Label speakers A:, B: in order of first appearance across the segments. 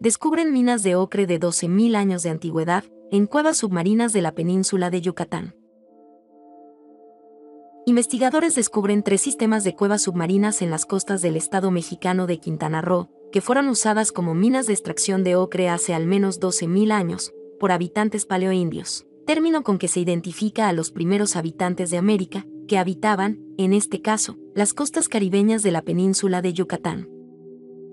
A: descubren minas de ocre de 12.000 años de antigüedad en cuevas submarinas de la península de Yucatán. Investigadores descubren tres sistemas de cuevas submarinas en las costas del estado mexicano de Quintana Roo, que fueron usadas como minas de extracción de ocre hace al menos 12.000 años, por habitantes paleoindios, término con que se identifica a los primeros habitantes de América, que habitaban, en este caso, las costas caribeñas de la península de Yucatán.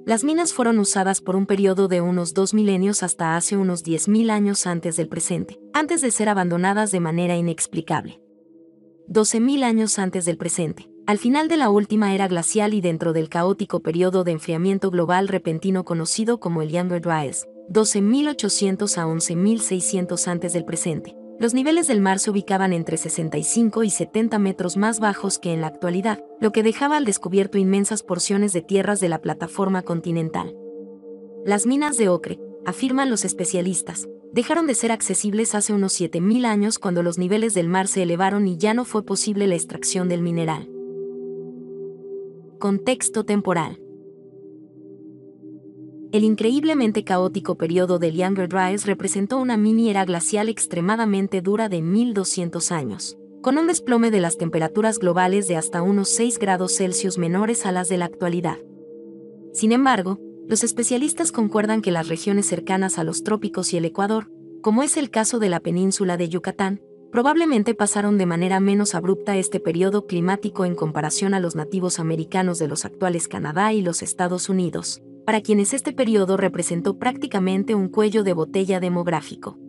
A: Las minas fueron usadas por un periodo de unos dos milenios hasta hace unos 10.000 años antes del presente, antes de ser abandonadas de manera inexplicable. 12.000 años antes del presente, al final de la última era glacial y dentro del caótico periodo de enfriamiento global repentino conocido como el Younger Dryas, 12.800 a 11.600 antes del presente, los niveles del mar se ubicaban entre 65 y 70 metros más bajos que en la actualidad, lo que dejaba al descubierto inmensas porciones de tierras de la plataforma continental. Las minas de ocre, afirman los especialistas, dejaron de ser accesibles hace unos 7.000 años cuando los niveles del mar se elevaron y ya no fue posible la extracción del mineral. Contexto temporal. El increíblemente caótico periodo del Younger Dryas representó una mini era glacial extremadamente dura de 1200 años, con un desplome de las temperaturas globales de hasta unos 6 grados Celsius menores a las de la actualidad. Sin embargo, los especialistas concuerdan que las regiones cercanas a los trópicos y el Ecuador, como es el caso de la península de Yucatán, probablemente pasaron de manera menos abrupta este periodo climático en comparación a los nativos americanos de los actuales Canadá y los Estados Unidos para quienes este periodo representó prácticamente un cuello de botella demográfico.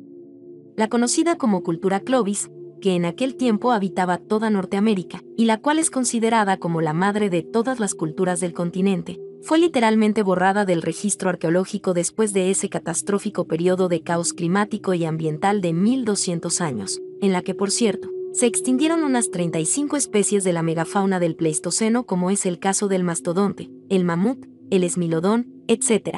A: La conocida como cultura Clovis, que en aquel tiempo habitaba toda Norteamérica, y la cual es considerada como la madre de todas las culturas del continente, fue literalmente borrada del registro arqueológico después de ese catastrófico periodo de caos climático y ambiental de 1200 años, en la que, por cierto, se extinguieron unas 35 especies de la megafauna del Pleistoceno como es el caso del mastodonte, el mamut, el esmilodón, etc.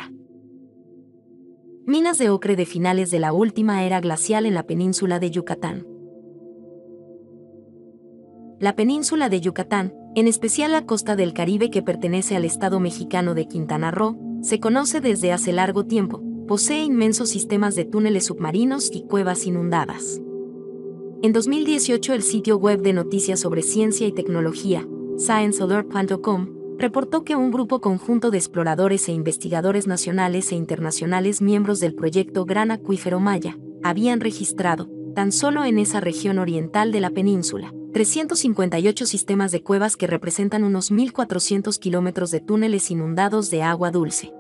A: Minas de ocre de finales de la última era glacial en la península de Yucatán. La península de Yucatán, en especial la costa del Caribe que pertenece al estado mexicano de Quintana Roo, se conoce desde hace largo tiempo, posee inmensos sistemas de túneles submarinos y cuevas inundadas. En 2018 el sitio web de noticias sobre ciencia y tecnología, sciencealert.com, reportó que un grupo conjunto de exploradores e investigadores nacionales e internacionales miembros del proyecto Gran Acuífero Maya habían registrado, tan solo en esa región oriental de la península, 358 sistemas de cuevas que representan unos 1.400 kilómetros de túneles inundados de agua dulce.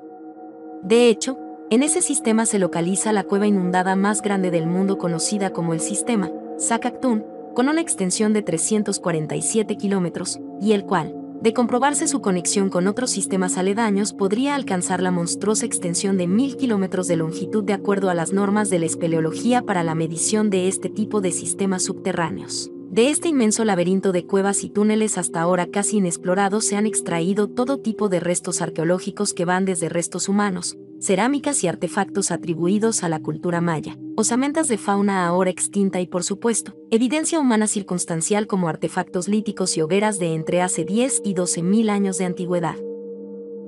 A: De hecho, en ese sistema se localiza la cueva inundada más grande del mundo conocida como el sistema Sacactún, con una extensión de 347 kilómetros, y el cual, de comprobarse su conexión con otros sistemas aledaños podría alcanzar la monstruosa extensión de mil kilómetros de longitud de acuerdo a las normas de la espeleología para la medición de este tipo de sistemas subterráneos. De este inmenso laberinto de cuevas y túneles hasta ahora casi inexplorados se han extraído todo tipo de restos arqueológicos que van desde restos humanos, cerámicas y artefactos atribuidos a la cultura maya, osamentas de fauna ahora extinta y por supuesto, evidencia humana circunstancial como artefactos líticos y hogueras de entre hace 10 y 12 mil años de antigüedad.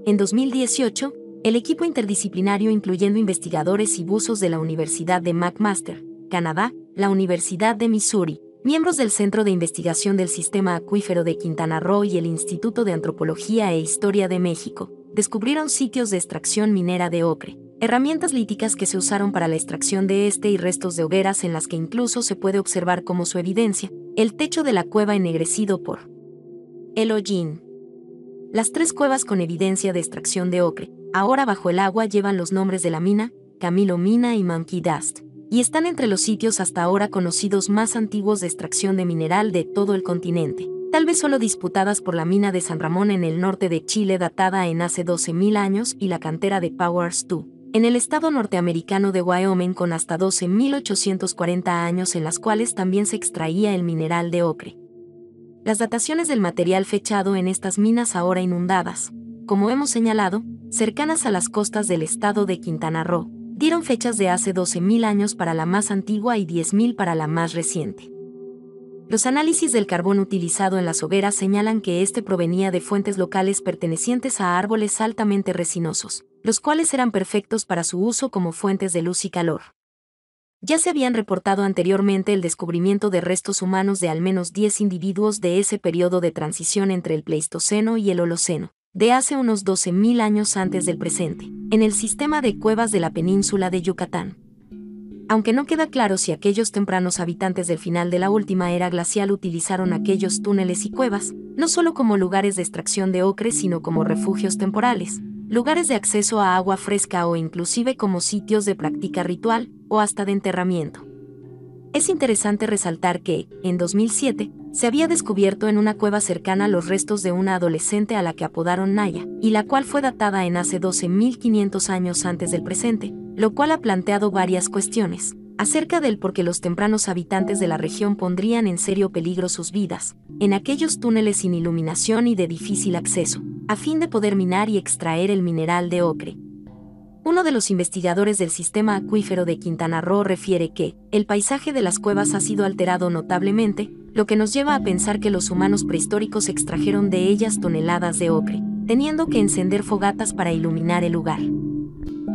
A: En 2018, el equipo interdisciplinario incluyendo investigadores y buzos de la Universidad de McMaster, Canadá, la Universidad de Missouri, miembros del Centro de Investigación del Sistema Acuífero de Quintana Roo y el Instituto de Antropología e Historia de México, descubrieron sitios de extracción minera de ocre, herramientas líticas que se usaron para la extracción de este y restos de hogueras en las que incluso se puede observar como su evidencia, el techo de la cueva ennegrecido por el hollín. Las tres cuevas con evidencia de extracción de ocre, ahora bajo el agua llevan los nombres de la mina, Camilo Mina y Monkey Dust, y están entre los sitios hasta ahora conocidos más antiguos de extracción de mineral de todo el continente tal vez solo disputadas por la mina de San Ramón en el norte de Chile datada en hace 12.000 años y la cantera de Powers II, en el estado norteamericano de Wyoming con hasta 12.840 años en las cuales también se extraía el mineral de ocre. Las dataciones del material fechado en estas minas ahora inundadas, como hemos señalado, cercanas a las costas del estado de Quintana Roo, dieron fechas de hace 12.000 años para la más antigua y 10.000 para la más reciente. Los análisis del carbón utilizado en las hogueras señalan que este provenía de fuentes locales pertenecientes a árboles altamente resinosos, los cuales eran perfectos para su uso como fuentes de luz y calor. Ya se habían reportado anteriormente el descubrimiento de restos humanos de al menos 10 individuos de ese periodo de transición entre el Pleistoceno y el Holoceno, de hace unos 12.000 años antes del presente, en el sistema de cuevas de la península de Yucatán aunque no queda claro si aquellos tempranos habitantes del final de la última era glacial utilizaron aquellos túneles y cuevas, no solo como lugares de extracción de ocre, sino como refugios temporales, lugares de acceso a agua fresca o inclusive como sitios de práctica ritual o hasta de enterramiento. Es interesante resaltar que, en 2007, se había descubierto en una cueva cercana los restos de una adolescente a la que apodaron Naya, y la cual fue datada en hace 12.500 años antes del presente, lo cual ha planteado varias cuestiones acerca del por qué los tempranos habitantes de la región pondrían en serio peligro sus vidas, en aquellos túneles sin iluminación y de difícil acceso, a fin de poder minar y extraer el mineral de ocre. Uno de los investigadores del sistema acuífero de Quintana Roo refiere que, el paisaje de las cuevas ha sido alterado notablemente, lo que nos lleva a pensar que los humanos prehistóricos extrajeron de ellas toneladas de ocre, teniendo que encender fogatas para iluminar el lugar.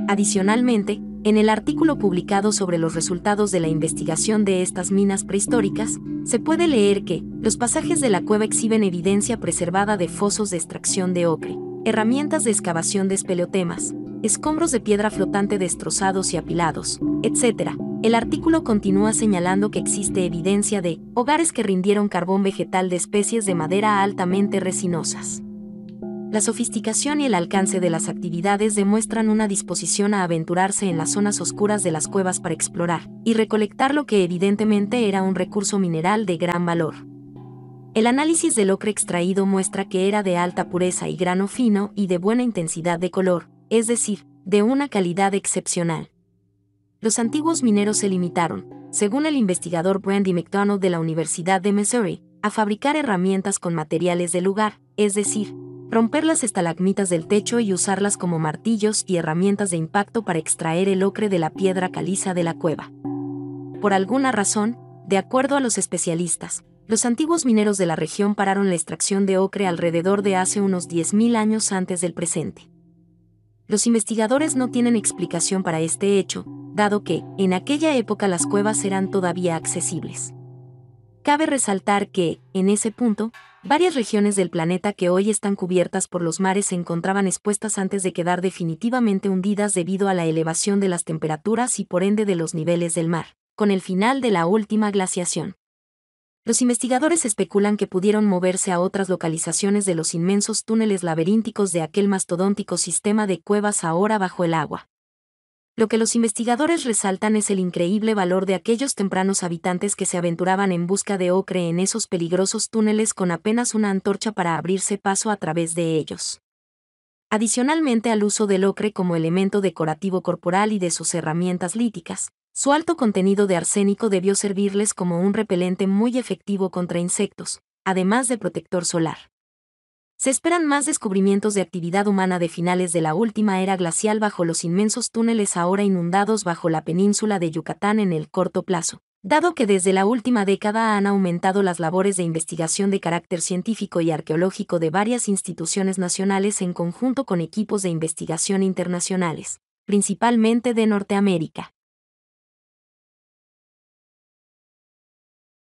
A: Adicionalmente, en el artículo publicado sobre los resultados de la investigación de estas minas prehistóricas, se puede leer que los pasajes de la cueva exhiben evidencia preservada de fosos de extracción de ocre, herramientas de excavación de espeleotemas, escombros de piedra flotante destrozados y apilados, etc. El artículo continúa señalando que existe evidencia de hogares que rindieron carbón vegetal de especies de madera altamente resinosas. La sofisticación y el alcance de las actividades demuestran una disposición a aventurarse en las zonas oscuras de las cuevas para explorar y recolectar lo que evidentemente era un recurso mineral de gran valor. El análisis del ocre extraído muestra que era de alta pureza y grano fino y de buena intensidad de color, es decir, de una calidad excepcional. Los antiguos mineros se limitaron, según el investigador Brandy McDonald de la Universidad de Missouri, a fabricar herramientas con materiales del lugar, es decir, romper las estalagmitas del techo y usarlas como martillos y herramientas de impacto para extraer el ocre de la piedra caliza de la cueva. Por alguna razón, de acuerdo a los especialistas, los antiguos mineros de la región pararon la extracción de ocre alrededor de hace unos 10.000 años antes del presente. Los investigadores no tienen explicación para este hecho, dado que, en aquella época las cuevas eran todavía accesibles. Cabe resaltar que, en ese punto, Varias regiones del planeta que hoy están cubiertas por los mares se encontraban expuestas antes de quedar definitivamente hundidas debido a la elevación de las temperaturas y por ende de los niveles del mar, con el final de la última glaciación. Los investigadores especulan que pudieron moverse a otras localizaciones de los inmensos túneles laberínticos de aquel mastodóntico sistema de cuevas ahora bajo el agua lo que los investigadores resaltan es el increíble valor de aquellos tempranos habitantes que se aventuraban en busca de ocre en esos peligrosos túneles con apenas una antorcha para abrirse paso a través de ellos. Adicionalmente al uso del ocre como elemento decorativo corporal y de sus herramientas líticas, su alto contenido de arsénico debió servirles como un repelente muy efectivo contra insectos, además de protector solar. Se esperan más descubrimientos de actividad humana de finales de la última era glacial bajo los inmensos túneles ahora inundados bajo la península de Yucatán en el corto plazo, dado que desde la última década han aumentado las labores de investigación de carácter científico y arqueológico de varias instituciones nacionales en conjunto con equipos de investigación internacionales, principalmente de Norteamérica.